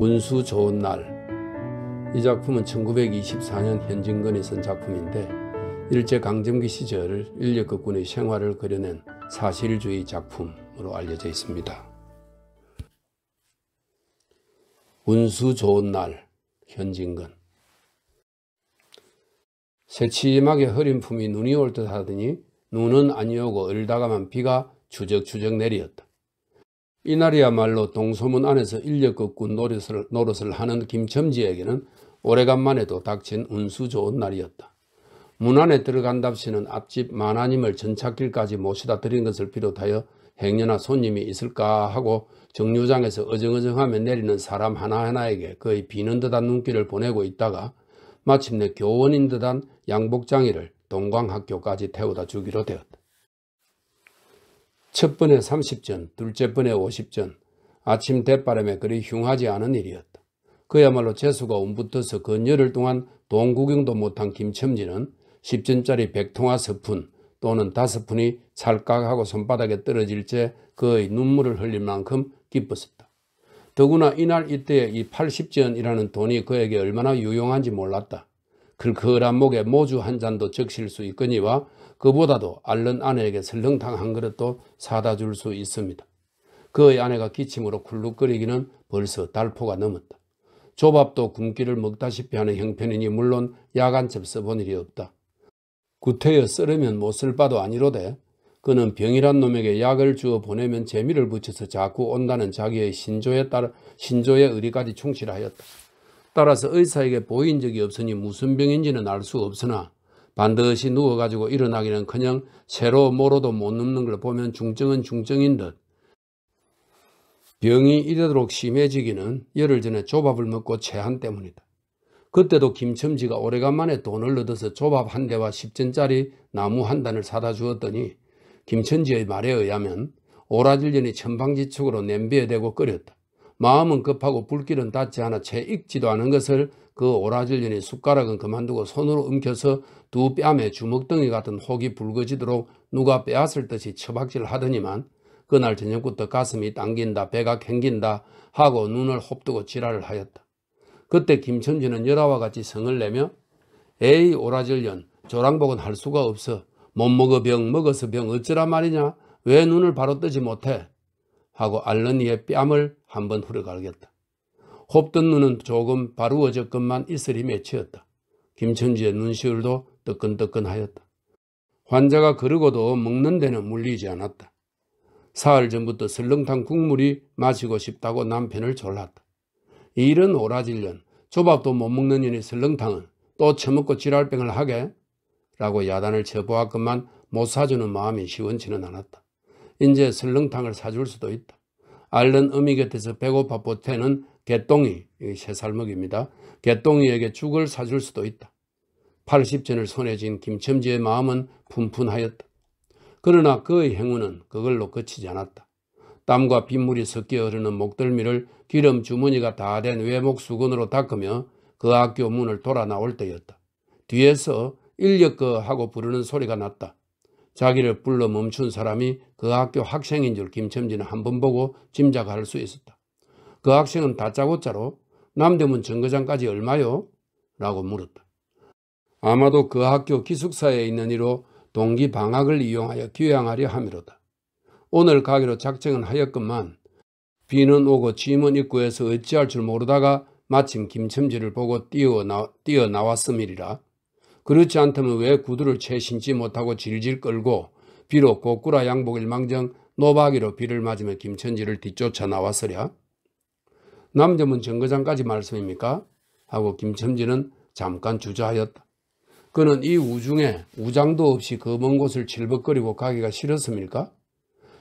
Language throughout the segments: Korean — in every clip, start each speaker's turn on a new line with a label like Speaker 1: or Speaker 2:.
Speaker 1: 운수 좋은 날. 이 작품은 1924년 현진건이 쓴 작품인데 일제강점기 시절 인력극군의 생활을 그려낸 사실주의 작품으로 알려져 있습니다. 운수 좋은 날 현진건 새침하게 흐린 품이 눈이 올 듯 하더니 눈은 아니오고 얼다가만 비가 주적주적 내리었다. 이날이야말로 동소문 안에서 인력극군 노릇을, 노릇을 하는 김첨지에게는 오래간만에도 닥친 운수 좋은 날이었다. 문 안에 들어간답시는 앞집 마나님을 전착길까지 모시다 드린 것을 비롯하여 행여나 손님이 있을까 하고 정류장에서 어정어정하며 내리는 사람 하나하나에게 거의 비는 듯한 눈길을 보내고 있다가 마침내 교원인 듯한 양복장이를 동광학교까지 태우다 주기로 되었다. 첫 번에 30전, 둘째 번에 50전, 아침 대바람에 그리 흉하지 않은 일이었다. 그야말로 재수가 온붙어서 근열흘 동안 돈구경도 못한 김첨지는 10전짜리 백통화 스푼 또는 다섯 푼이 찰깍하고 손바닥에 떨어질 때 그의 눈물을 흘릴 만큼 기뻤었다. 더구나 이날 이때에 이 80전이라는 돈이 그에게 얼마나 유용한지 몰랐다. 클클한 그 목에 모주 한 잔도 적실 수 있거니와 그보다도 앓는 아내에게 설렁탕 한 그릇도 사다 줄 수 있습니다. 그의 아내가 기침으로 굴룩거리기는 벌써 달포가 넘었다. 조밥도 굶기를 먹다시피 하는 형편이니 물론 야간첩 써본 일이 없다. 구태여 쓰려면 못 쓸 바도 아니로되 그는 병이란 놈에게 약을 주어 보내면 재미를 붙여서 자꾸 온다는 자기의 신조에 따라 신조의 의리까지 충실하였다. 따라서 의사에게 보인 적이 없으니 무슨 병인지는 알 수 없으나 반드시 누워가지고 일어나기는 그냥 새로 모로도 못 눕는 걸 보면 중증은 중증인 듯. 병이 이르도록 심해지기는 열흘 전에 조밥을 먹고 체한 때문이다. 그때도 김첨지가 오래간만에 돈을 얻어서 조밥 한 대와 10전짜리 나무 한 단을 사다 주었더니 김첨지의 말에 의하면 오라질년이 천방지축으로 냄비에 대고 끓였다. 마음은 급하고 불길은 닿지 않아 채 익지도 않은 것을 그 오라질년이 숟가락은 그만두고 손으로 움켜서 두 뺨에 주먹덩이 같은 혹이 붉어지도록 누가 빼앗을 듯이 처박질 하더니만 그날 저녁부터 가슴이 당긴다 배가 캥긴다 하고 눈을 홉두고 지랄을 하였다. 그때 김천지는 열아와 같이 성을 내며 에이 오라질년 조랑복은 할 수가 없어 못 먹어 병 먹어서 병 어쩌란 말이냐 왜 눈을 바로 뜨지 못해 하고 알러니의 뺨을 한번 흐려갈겠다 홉던 눈은 조금 바루어졌건만 이슬이 맺히다 김천지의 눈시울도 뜨끈뜨끈하였다. 환자가 그러고도 먹는 데는 물리지 않았다. 사흘 전부터 설렁탕 국물이 마시고 싶다고 남편을 졸랐다. 이일 오라질년 조밥도 못 먹는 년이 설렁탕을 또 처먹고 지랄병을 하게? 라고 야단을 쳐보았건만 못 사주는 마음이 시원치는 않았다. 이제 설렁탕을 사줄 수도 있다. 앓는 어미 곁에서 배고파 보태는 개똥이 새살 먹입니다. 개똥이에게 죽을 사줄 수도 있다. 80전을 손에 쥔 김첨지의 마음은 푼푼하였다. 그러나 그의 행운은 그걸로 그치지 않았다. 땀과 빗물이 섞여 흐르는 목덜미를 기름 주머니가 다 된 외목 수건으로 닦으며 그 학교 문을 돌아 나올 때였다. 뒤에서 인력거하고 부르는 소리가 났다. 자기를 불러 멈춘 사람이 그 학교 학생인 줄 김첨지는 한 번 보고 짐작할 수 있었다. 그 학생은 다짜고짜로 남대문 정거장까지 얼마요? 라고 물었다. 아마도 그 학교 기숙사에 있는 이로 동기 방학을 이용하여 귀향하려 함이로다. 오늘 가기로 작정은 하였건만 비는 오고 짐은 입구에서 어찌할 줄 모르다가 마침 김첨지를 보고 뛰어나, 왔음이리라 그렇지 않다면 왜 구두를 채 신지 못하고 질질 끌고 비록 고꾸라 양복일망정 노박이로 비를 맞으며 김천지를 뒤쫓아 나왔으랴. 남점은 정거장까지 말씀입니까? 하고 김천지는 잠깐 주저하였다. 그는 이 우중에 우장도 없이 검은 곳을 질벅거리고 가기가 싫었습니까?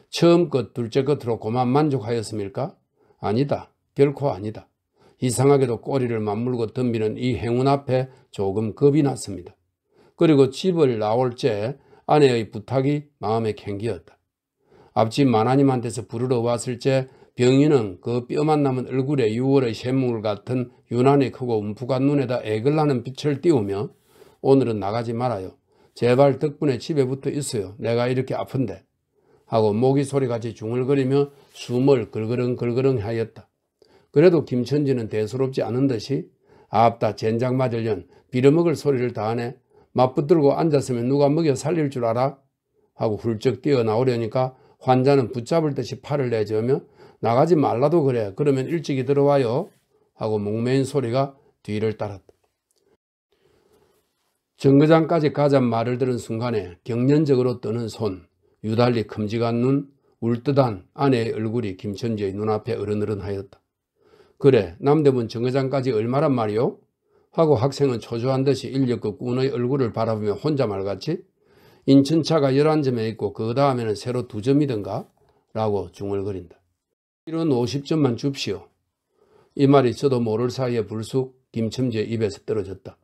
Speaker 1: 처음 것 둘째 끝으로 고만 만족하였습니까? 아니다. 결코 아니다. 이상하게도 꼬리를 맞물고 덤비는 이 행운 앞에 조금 겁이 났습니다. 그리고 집을 나올 때 아내의 부탁이 마음에 캥기었다. 앞집 마나님한테서 부르러 왔을 때 병인은 그 뼈만 남은 얼굴에 6월의 샘물 같은 유난히 크고 움푹한 눈에다 애글나는 빛을 띄우며 오늘은 나가지 말아요. 제발 덕분에 집에 붙어 있어요. 내가 이렇게 아픈데. 하고 모기 소리같이 중얼거리며 숨을 걸거렁걸거렁 하였다. 그래도 김천지는 대수롭지 않은 듯이 아따 젠장 맞을년 빌어먹을 소리를 다하네 맞붙들고 앉았으면 누가 먹여 살릴 줄 알아? 하고 훌쩍 뛰어나오려니까 환자는 붙잡을 듯이 팔을 내저으며 나가지 말라도 그래 그러면 일찍이 들어와요 하고 목매인 소리가 뒤를 따랐다. 정거장까지 가자 말을 들은 순간에 경련적으로 뜨는 손, 유달리 큼직한 눈, 울듯한 아내의 얼굴이 김천지의 눈앞에 어른어른하였다. 그래 남대문 정거장까지 얼마란 말이오? 하고 학생은 초조한 듯이 인력거 꾼의 얼굴을 바라보며 혼자말같이 인천차가 11점에 있고 그 다음에는 새로 2점이던가 라고 중얼거린다. 이런 50점만 줍시오. 이 말이 저도 모를 사이에 불쑥 김첨지의 입에서 떨어졌다.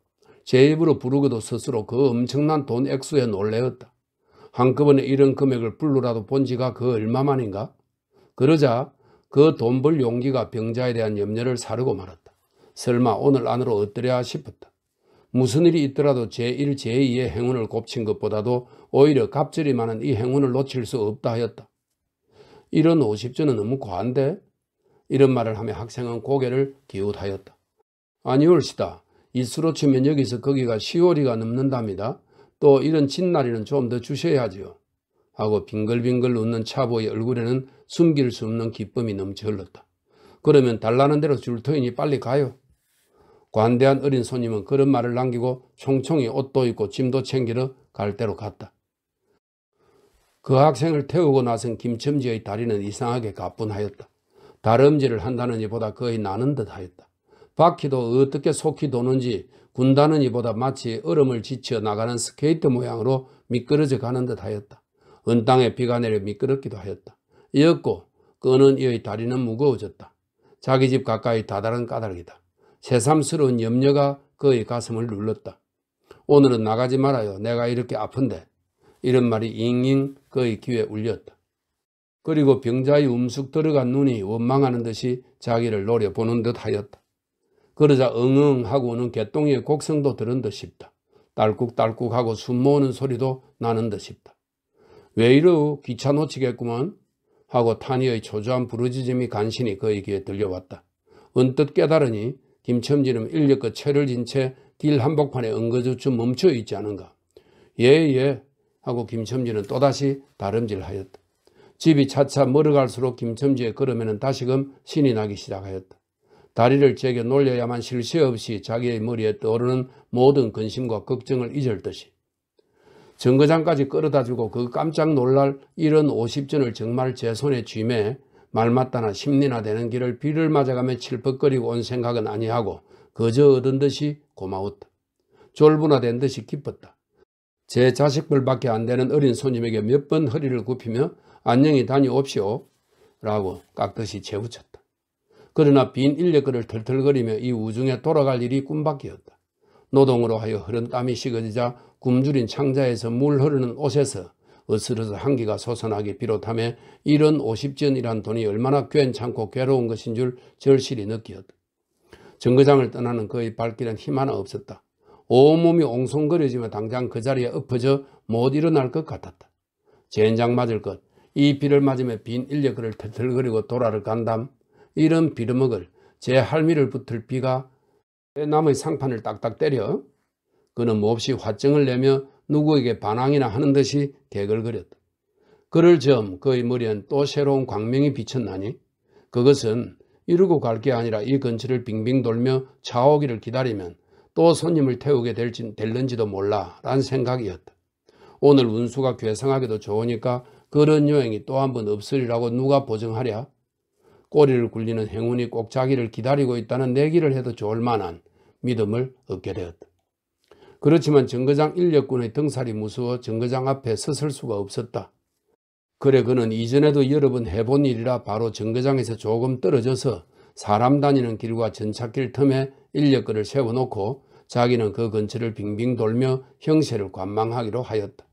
Speaker 1: 제 입으로 부르고도 스스로 그 엄청난 돈 액수에 놀래었다. 한꺼번에 이런 금액을 불로라도 본 지가 그 얼마만인가? 그러자 그 돈벌 용기가 병자에 대한 염려를 사르고 말았다. 설마 오늘 안으로 어떠랴 싶었다. 무슨 일이 있더라도 제1, 제2의 행운을 곱친 것보다도 오히려 갑질이 많은 이 행운을 놓칠 수 없다 하였다. 이런 50조는 너무 과한데? 이런 말을 하며 학생은 고개를 기웃하였다. 아니올시다. 이수로 치면 여기서 거기가 10월이가 넘는답니다. 또 이런 진날에는 좀 더 주셔야지요. 하고 빙글빙글 웃는 차보의 얼굴에는 숨길 수 없는 기쁨이 넘쳐 흘렀다. 그러면 달라는 대로 줄 터이니 빨리 가요. 관대한 어린 손님은 그런 말을 남기고 총총히 옷도 입고 짐도 챙기러 갈 대로 갔다. 그 학생을 태우고 나선 김첨지의 다리는 이상하게 가뿐하였다. 다름질을 한다느니보다 거의 나는 듯 하였다. 바퀴도 어떻게 속히 도는지 군다느니보다 마치 얼음을 지쳐 나가는 스케이트 모양으로 미끄러져 가는 듯 하였다. 은땅에 비가 내려 미끄럽기도 하였다. 이었고 끄는 이의 다리는 무거워졌다. 자기 집 가까이 다다른 까닭이다. 새삼스러운 염려가 그의 가슴을 눌렀다. 오늘은 나가지 말아요. 내가 이렇게 아픈데. 이런 말이 잉잉 그의 귀에 울렸다. 그리고 병자의 움쑥 들어간 눈이 원망하는 듯이 자기를 노려보는 듯 하였다. 그러자 엉엉 하고 오는 개똥의 곡성도 들은 듯 싶다. 딸꾹딸꾹하고 숨 모으는 소리도 나는 듯 싶다. 왜 이러 귀차놓치겠구먼 하고 탄이의 초조한 부르짖음이 간신히 그의 귀에 들려왔다. 언뜻 깨달으니 김첨지는 인력과 채를 진채길 한복판에 엉거주춤 멈춰 있지 않은가. 예예 예. 하고 김첨지는 또다시 다름질하였다. 집이 차차 멀어갈수록 김첨지의 걸음에는 다시금 신이 나기 시작하였다. 다리를 제게 놀려야만 실새 없이 자기의 머리에 떠오르는 모든 근심과 걱정을 잊을 듯이 정거장까지 끌어다주고 그 깜짝 놀랄 이런 50전을 정말 제 손에 쥐매 말마따나 심리나 되는 길을 비를 맞아가며 칠퍽거리고 온 생각은 아니하고 거저 얻은 듯이 고마웠다. 졸부나 된 듯이 기뻤다. 제자식들밖에안 되는 어린 손님에게 몇 번 허리를 굽히며 안녕히 다녀옵시오 라고 깍듯이 재우쳤다. 그러나 빈 인력거를 털털거리며 이 우중에 돌아갈 일이 꿈밖이었다. 노동으로 하여 흐른 땀이 식어지자 굶주린 창자에서 물 흐르는 옷에서 으스러서 한기가 솟아나기 비롯하며 이런 오십전이란 돈이 얼마나 괜찮고 괴로운 것인 줄 절실히 느끼었다. 정거장을 떠나는 그의 발길엔 힘 하나 없었다. 온몸이 옹성거려지며 당장 그 자리에 엎어져 못 일어날 것 같았다. 젠장 맞을 것, 이 비를 맞으며 빈 인력을 터틀거리고 돌아를 간담, 이런 비르먹을 제 할미를 붙을 비가 남의 상판을 딱딱 때려 그는 몹시 화증을 내며 누구에게 반항이나 하는 듯이 개걸거렸다. 그를점 그의 머리엔 또 새로운 광명이 비쳤나니 그것은 이러고 갈 게 아니라 이 근처를 빙빙 돌며 차오기를 기다리면 또 손님을 태우게 될지, 될는지도 몰라 란 생각이었다. 오늘 운수가 괴상하게도 좋으니까 그런 여행이 또 한 번 없으리라고 누가 보증하랴? 꼬리를 굴리는 행운이 꼭 자기를 기다리고 있다는 내기를 해도 좋을 만한 믿음을 얻게 되었다. 그렇지만 정거장 인력군의 등살이 무서워 정거장 앞에 서설 수가 없었다. 그래 그는 이전에도 여러 번 해본 일이라 바로 정거장에서 조금 떨어져서 사람 다니는 길과 전차길 틈에 인력거를 세워놓고 자기는 그 근처를 빙빙 돌며 형세를 관망하기로 하였다.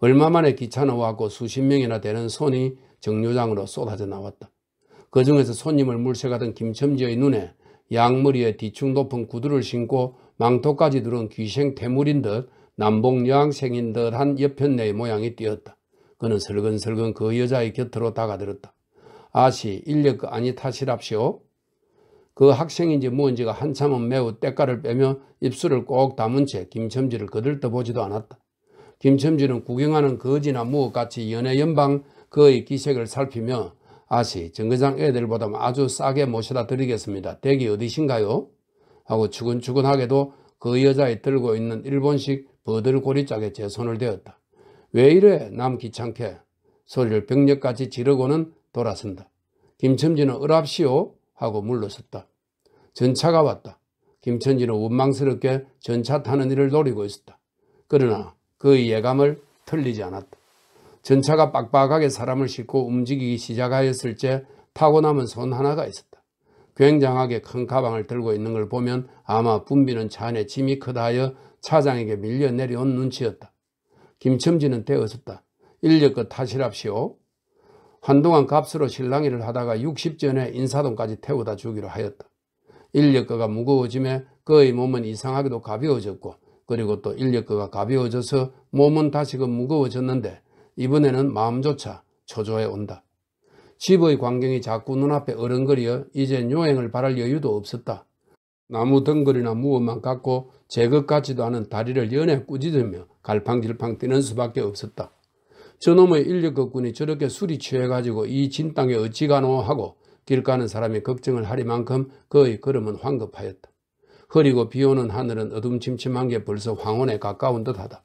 Speaker 1: 얼마 만에 기차 나왔고 수십 명이나 되는 손이 정류장으로 쏟아져 나왔다. 그 중에서 손님을 물색하던 김첨지의 눈에 양머리에 뒤축 높은 구두를 신고 망토까지 들은 귀생 태물인 듯남봉여항생인 듯한 여편네의 모양이 띄었다. 그는 슬근슬근그 여자의 곁으로 다가들었다. 아씨 인력 그 아니 탓이랍시오. 그 학생인지 무언지가 한참은 매우 때깔을 빼며 입술을 꼭 담은 채 김첨지를 거들떠보지도 않았다. 김첨지는 구경하는 거지나 무엇같이 연애 연방 그의 기색을 살피며 아씨 정거장 애들보다 아주 싸게 모셔다 드리겠습니다. 댁이 어디신가요? 하고 주근주근하게도 그 여자의 들고 있는 일본식 버들고리짝에 제 손을 대었다. 왜 이래 남 귀찮게 소리를 병력까지 지르고는 돌아선다. 김첨지는 을압시오 하고 물러섰다. 전차가 왔다. 김천지는 원망스럽게 전차 타는 일을 노리고 있었다. 그러나 그 예감을 틀리지 않았다. 전차가 빡빡하게 사람을 싣고 움직이기 시작하였을 때 타고 남은 손 하나가 있었다. 굉장하게 큰 가방을 들고 있는 걸 보면 아마 분비는 차 안에 짐이 크다하여 차장에게 밀려 내려온 눈치였다. 김첨지는 되었었다. 인력거 타이랍시오 한동안 값으로 실랑이를 하다가 60전에 인사동까지 태우다 주기로 하였다. 인력거가 무거워짐에 그의 몸은 이상하게도 가벼워졌고 그리고 또 인력거가 가벼워져서 몸은 다시금 무거워졌는데 이번에는 마음조차 초조해 온다. 집의 광경이 자꾸 눈앞에 어른거리어 이젠 요행을 바랄 여유도 없었다. 나무 덩거리나 무엇만 갖고 제 것 같지도 않은 다리를 연에 꾸짖으며 갈팡질팡 뛰는 수밖에 없었다. 저놈의 인력거꾼이 저렇게 술이 취해가지고 이 진 땅에 어찌 가노 하고 길 가는 사람이 걱정을 하리만큼 그의 걸음은 황급하였다. 흐리고 비오는 하늘은 어둠침침한 게 벌써 황혼에 가까운 듯하다.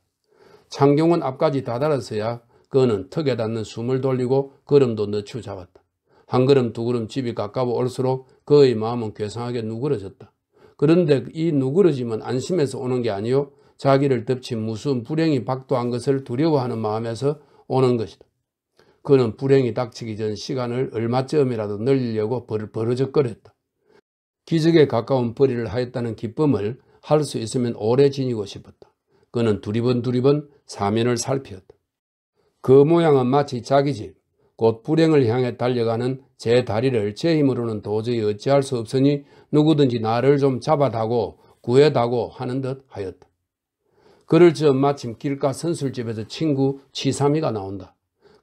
Speaker 1: 창경은 앞까지 다다랐어야 그는 턱에 닿는 숨을 돌리고 걸음도 늦추 잡았다. 한 걸음 두 걸음 집이 가까워 올수록 그의 마음은 괴상하게 누그러졌다. 그런데 이 누그러짐은 안심해서 오는 게 아니요 자기를 덮친 무수한 불행이 박도한 것을 두려워하는 마음에서 오는 것이다. 그는 불행이 닥치기 전 시간을 얼마쯤이라도 늘리려고 벌어적거렸다. 기적에 가까운 벌이를 하였다는 기쁨을 할 수 있으면 오래 지니고 싶었다. 그는 두리번두리번 사면을 살피었다. 그 모양은 마치 자기 집, 곧 불행을 향해 달려가는 제 다리를 제 힘으로는 도저히 어찌할 수 없으니 누구든지 나를 좀 잡아다고 구해다고 하는 듯 하였다. 그를 즈음 마침 길가 선술집에서 친구 치삼이가 나온다.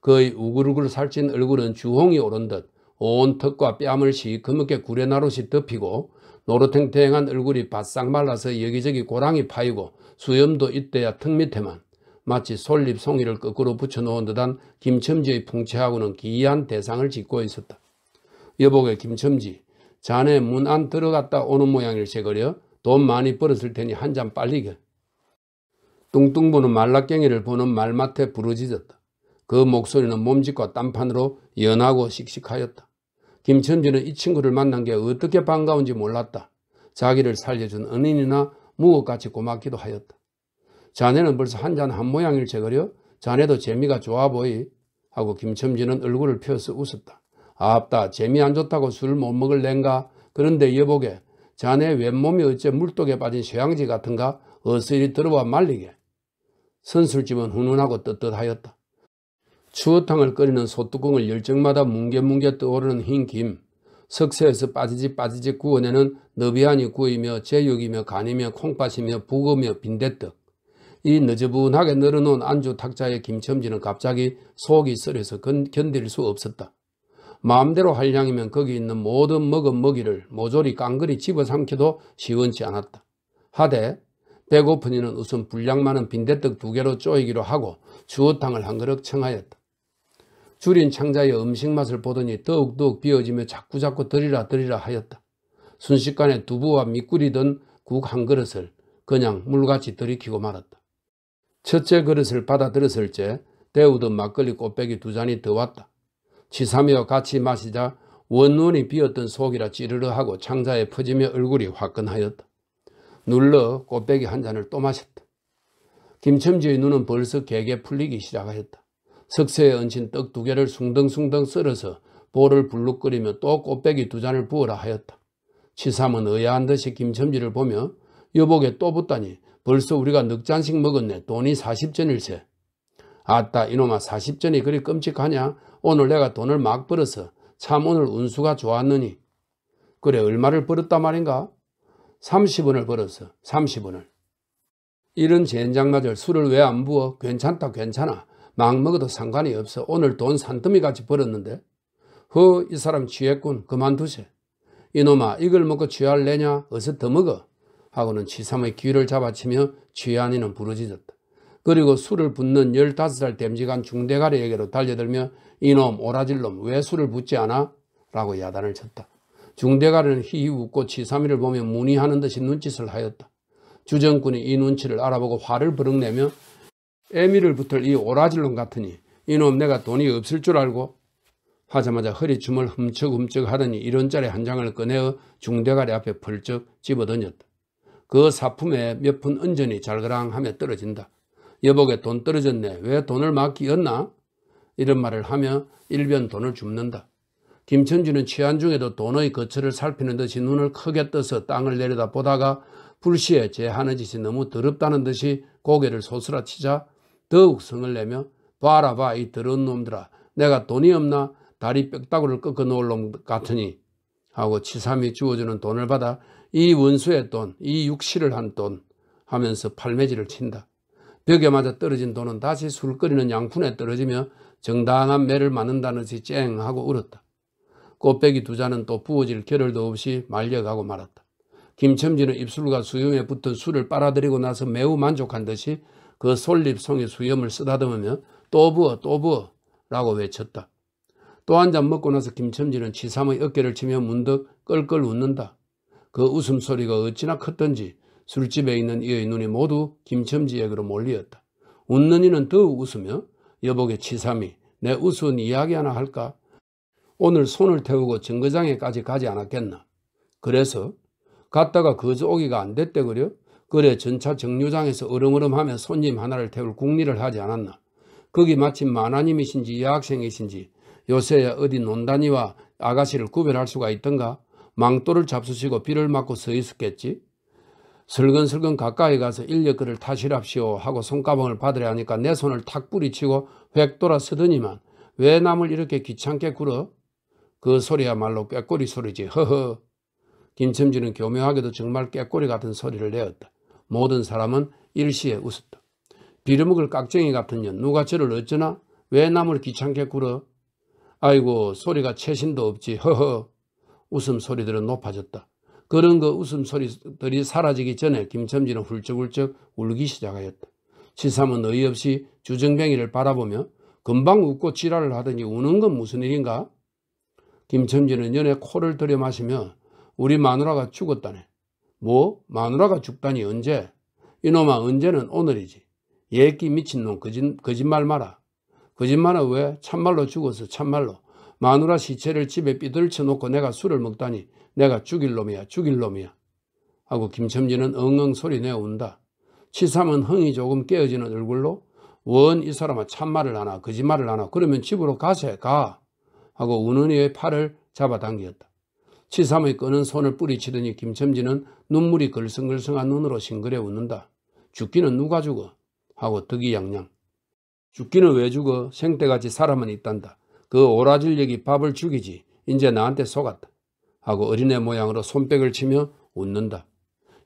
Speaker 1: 그의 우글우글 살찐 얼굴은 주홍이 오른 듯 온 턱과 뺨을 시커멓게 구레나룻이 덮이고 노릇탱탱한 얼굴이 바싹 말라서 여기저기 고랑이 파이고 수염도 이때야 턱 밑에만 마치 솔잎송이를 거꾸로 붙여놓은 듯한 김첨지의 풍채하고는 기이한 대상을 짓고 있었다. 여보게 김첨지 자네 문 안 들어갔다 오는 모양을제거려돈 많이 벌었을 테니 한 잔 빨리게. 뚱뚱부는 말라깽이를 보는 말맡에 부르짖었다. 그 목소리는 몸짓과 딴판으로 연하고 씩씩하였다. 김첨지는이 친구를 만난 게 어떻게 반가운지 몰랐다. 자기를 살려준 은인이나 무엇같이 고맙기도 하였다. 자네는 벌써 한 잔 한 모양일체 거려? 자네도 재미가 좋아 보이? 하고 김첨지는 얼굴을 펴서 웃었다. 아따 재미 안 좋다고 술 못 먹을랜가? 그런데 여보게 자네 왼몸이 어째 물독에 빠진 쇠양지 같은가? 어서 이리 들어와 말리게. 선술집은 훈훈하고 떳떳하였다. 추어탕을 끓이는 소뚜껑을 열정마다 뭉게뭉게 떠오르는 흰 김, 석쇠에서 빠지지 빠지지 구워내는 너비안이 구이며 제육이며 간이며 콩밭이며 북어며 빈대떡, 이 너저분하게 늘어놓은 안주 탁자에 김첨지는 갑자기 속이 쓰려서 견딜 수 없었다. 마음대로 할 양이면 거기 있는 모든 먹은 먹이를 모조리 깡그리 집어삼켜도 시원치 않았다. 하되 배고프니는 우선 불량 많은 빈대떡 두 개로 쪼이기로 하고 주어탕을 한 그릇 청하였다. 줄인 창자의 음식 맛을 보더니 더욱더욱 비어지며 자꾸자꾸 들이라 들이라 하였다. 순식간에 두부와 미꾸리던 국 한 그릇을 그냥 물같이 들이키고 말았다. 첫째 그릇을 받아들였을 때 데우던 막걸리 꽃배기 두 잔이 더 왔다. 치삼이와 같이 마시자 원원이 비었던 속이라 찌르르 하고 창자에 퍼지며 얼굴이 화끈하였다. 눌러 꽃배기 한 잔을 또 마셨다. 김첨지의 눈은 벌써 개개 풀리기 시작하였다. 석쇠에 얹힌 떡 두 개를 숭덩숭덩 썰어서 볼을 불룩거리며 또 꽃배기 두 잔을 부어라 하였다. 치삼은 의아한 듯이 김첨지를 보며 여보게 또 붙다니 벌써 우리가 넉 잔씩 먹었네. 돈이 40전일세. 아따 이놈아 40전이 그리 끔찍하냐? 오늘 내가 돈을 막 벌어서 참 오늘 운수가 좋았느니. 그래 얼마를 벌었다 말인가? 30원을 벌었어. 30원을. 이런 젠장맞을 술을 왜 안 부어? 괜찮다 괜찮아. 막 먹어도 상관이 없어. 오늘 돈 산더미같이 벌었는데. 허 이 사람 취했군. 그만두세. 이놈아 이걸 먹고 취할래냐? 어서 더 먹어. 하고는 치삼의 귀를 잡아치며 취한이는 부르짖었다. 그리고 술을 붓는 15살 댐지간 중대가리에게로 달려들며 이놈 오라질놈 왜 술을 붓지 않아? 라고 야단을 쳤다. 중대가리는 희희 웃고 치삼이를 보며 문의하는 듯이 눈짓을 하였다. 주정꾼이 이 눈치를 알아보고 화를 버럭내며 애미를 붙을 이 오라질놈 같으니 이놈 내가 돈이 없을 줄 알고 하자마자 허리춤을 흠쩍흠쩍 하더니 이런 자리한 장을 꺼내어 중대가리 앞에 펄쩍 집어던졌다. 그 사품에 몇 푼 은전이 잘그랑하며 떨어진다. 여보게 돈 떨어졌네. 왜 돈을 맡기었나? 이런 말을 하며 일변 돈을 줍는다. 김천주는 취한 중에도 돈의 거처를 살피는 듯이 눈을 크게 떠서 땅을 내려다보다가 불시에 제 하는 짓이 너무 더럽다는 듯이 고개를 소스라치자 더욱 성을 내며 봐라 봐 이 더러운 놈들아 내가 돈이 없나 다리 뼈다구를 꺾어 놓을 놈 같으니 하고 치삼이 주어주는 돈을 받아 이 원수의 돈, 이 육시를 한 돈 하면서 팔매질을 친다. 벽에 맞아 떨어진 돈은 다시 술 끓이는 양푼에 떨어지며 정당한 매를 맞는다는 듯이 쨍하고 울었다. 꽃배기 두 자는 또 부어질 겨를도 없이 말려가고 말았다. 김첨지는 입술과 수염에 붙은 술을 빨아들이고 나서 매우 만족한 듯이 그 솔잎송이 수염을 쓰다듬으며 또 부어 또 부어 라고 외쳤다. 또한잔 먹고 나서 김첨지는 치삼의 어깨를 치며 문득 끌끌 웃는다. 그 웃음소리가 어찌나 컸던지 술집에 있는 이의 눈이 모두 김첨지에게로 몰리었다. 웃는 이는 더욱 웃으며 여보게 치삼이 내 우스운 이야기 하나 할까? 오늘 손을 태우고 증거장에까지 가지 않았겠나? 그래서 갔다가 거저 오기가 안 됐대 그려? 그래 전차 정류장에서 으음으음하며 손님 하나를 태울 궁리를 하지 않았나? 거기 마침 만화님이신지 여학생이신지 요새 어디 논다니와 아가씨를 구별할 수가 있던가 망토를 잡수시고 비를 맞고 서 있었겠지 슬근슬근 가까이 가서 인력거를 타시랍시오 하고 손가방을 받으려 하니까 내 손을 탁 뿌리치고 획 돌아서더니만 왜 남을 이렇게 귀찮게 굴어? 그 소리야말로 꾀꼬리 소리지 허허 김첨지는 교묘하게도 정말 꾀꼬리 같은 소리를 내었다. 모든 사람은 일시에 웃었다. 비를 먹을 깍쟁이 같은 년 누가 저를 어쩌나? 왜 남을 귀찮게 굴어? 아이고 소리가 최신도 없지 허허 웃음소리들은 높아졌다. 그런 그 웃음소리들이 사라지기 전에 김첨지는 훌쩍훌쩍 울기 시작하였다. 시삼은 어이없이 주정뱅이를 바라보며 금방 웃고 지랄을 하더니 우는 건 무슨 일인가? 김첨지는 연에 코를 들여 마시며 우리 마누라가 죽었다네. 뭐? 마누라가 죽다니 언제? 이놈아 언제는 오늘이지. 예끼 미친놈 거짓, 거짓말 마라. 거짓말은 왜? 참말로 죽어서 참말로. 마누라 시체를 집에 삐들쳐 놓고 내가 술을 먹다니 내가 죽일 놈이야 죽일 놈이야 하고 김첨지는 엉엉 소리내어 운다. 치삼은 흥이 조금 깨어지는 얼굴로 원 이사람은 참말을 하나 거짓말을 하나 그러면 집으로 가세 가 하고 우는 이의 팔을 잡아당겼다. 치삼의 끄는 손을 뿌리치더니 김첨지는 눈물이 글썽글썽한 눈으로 싱그레 웃는다. 죽기는 누가 죽어 하고 득이양양 죽기는 왜 죽어? 생때같이 사람은 있단다. 그 오라질력이 밥을 죽이지. 이제 나한테 속았다. 하고 어린애 모양으로 손뼉을 치며 웃는다.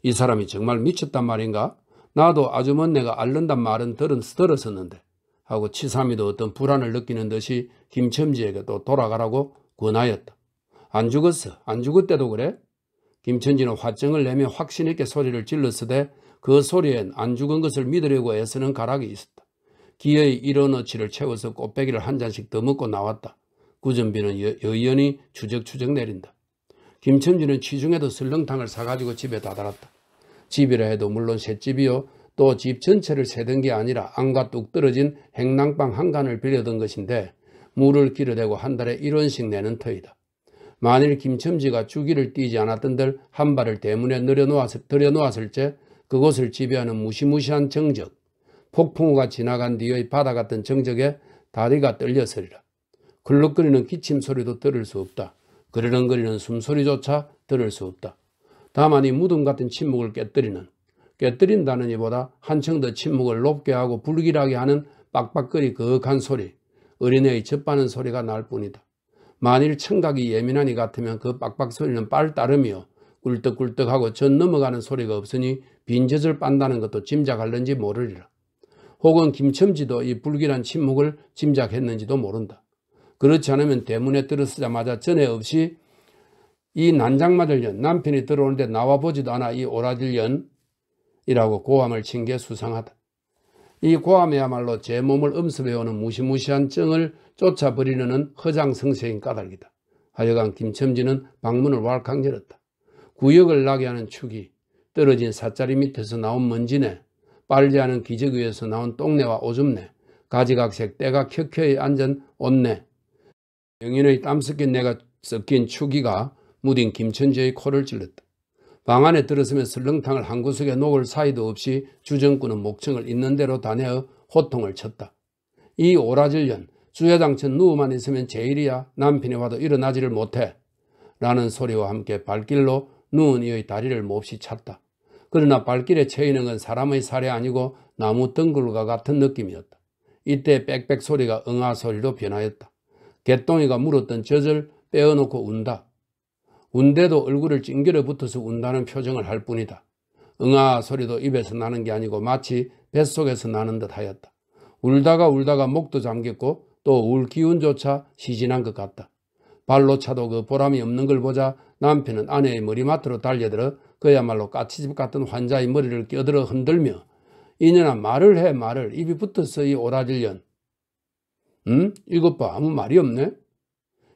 Speaker 1: 이 사람이 정말 미쳤단 말인가? 나도 아주머니가 앓는단 말은 들은 들었었는데 하고 치삼이도 어떤 불안을 느끼는 듯이 김첨지에게 또 돌아가라고 권하였다. 안 죽었어. 안 죽을 때도 그래? 김첨지는 화증을 내며 확신있게 소리를 질렀으되 그 소리엔 안 죽은 것을 믿으려고 애쓰는 가락이 있었다. 기어이 일원어치를 채워서 꽃배기를 한 잔씩 더 먹고 나왔다. 구전비는 여, 연히 추적추적 내린다. 김첨지는 취중에도 설렁탕을 사가지고 집에 다다랐다. 집이라 해도 물론 셋집이요. 또 집 전체를 세던 게 아니라 안과 뚝 떨어진 행랑방 한간을 빌려던 것인데 물을 길어대고 한 달에 1원씩 내는 터이다. 만일 김첨지가 주기를 띄지 않았던들 한 발을 대문에 늘여놓았을때 그곳을 지배하는 무시무시한 정적, 폭풍우가 지나간 뒤의 바다 같은 정적에 다리가 떨려서리라. 글럭거리는 기침 소리도 들을 수 없다. 그르렁거리는 숨소리조차 들을 수 없다. 다만 이 무덤 같은 침묵을 깨뜨리는 깨뜨린다는 이보다 한층 더 침묵을 높게 하고 불길하게 하는 빡빡거리 거윽한 소리 어린애의 젖바는 소리가 날 뿐이다. 만일 청각이 예민한이 같으면 그 빡빡 소리는 빨따름이요 꿀떡꿀떡하고 전 넘어가는 소리가 없으니 빈 젖을 빤다는 것도 짐작할는지 모르리라. 혹은 김첨지도 이 불길한 침묵을 짐작했는지도 모른다. 그렇지 않으면 대문에 들어서자마자 전에 없이 이 난장마들 년 남편이 들어오는데 나와보지도 않아 이 오라질 년이라고 고함을 친 게 수상하다. 이 고함이야말로 제 몸을 음습해오는 무시무시한 증을 쫓아버리려는 허장성세인 까닭이다. 하여간 김첨지는 방문을 왈칵 열었다. 구역을 나게 하는 축이 떨어진 사짜리 밑에서 나온 먼지네 빨리하는 기적 위에서 나온 똥내와 오줌내, 가지각색 때가 켜켜이 앉은 옷내, 영인의 땀 섞인 내가 섞인 추기가 무딘 김천지의 코를 찔렀다. 방 안에 들어서면 설렁탕을 한 구석에 녹을 사이도 없이 주정꾼은 목청을 있는 대로 다내어 호통을 쳤다. 이 오라질년 주회장천 누우만 있으면 제일이야 남편이 와도 일어나지를 못해 라는 소리와 함께 발길로 누운 이의 다리를 몹시 찼다. 그러나 발길에 채이는 건 사람의 살이 아니고 나무 덩굴과 같은 느낌이었다. 이때 빽빽 소리가 응아 소리로 변하였다. 개똥이가 물었던 젖을 빼어놓고 운다. 운데도 얼굴을 찡그려 붙어서 운다는 표정을 할 뿐이다. 응아 소리도 입에서 나는 게 아니고 마치 뱃속에서 나는 듯 하였다. 울다가 울다가 목도 잠겼고 또 울 기운조차 시진한 것 같다. 발로 차도 그 보람이 없는 걸 보자 남편은 아내의 머리맡으로 달려들어 그야말로 까치집 같은 환자의 머리를 껴들어 흔들며 이년아 말을 해 말을 입이 붙어서 이 오라질년 음? 이것 봐 아무 말이 없네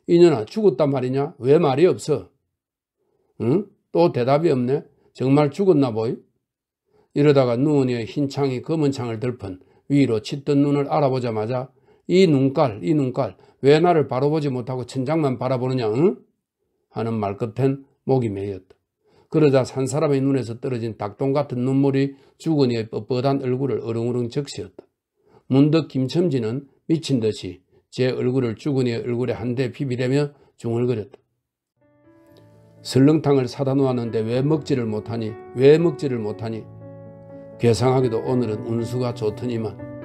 Speaker 1: 이년아 죽었단 말이냐 왜 말이 없어 응? 또 대답이 없네 정말 죽었나 보이 이러다가 누운이의 흰 창이 검은 창을 들픈 위로 짙던 눈을 알아보자마자 이 눈깔 이 눈깔 왜 나를 바라보지 못하고 천장만 바라보느냐 응? 하는 말 끝엔 목이 메였다 그러자 산 사람의 눈에서 떨어진 닭똥 같은 눈물이 주근이의 뻣뻣한 얼굴을 어렁어렁 적시었다. 문득 김첨지는 미친 듯이 제 얼굴을 주근이의 얼굴에 한 대 비비대며 중얼거렸다. 설렁탕을 사다 놓았는데 왜 먹지를 못하니 왜 먹지를 못하니 괴상하게도 오늘은 운수가 좋더니만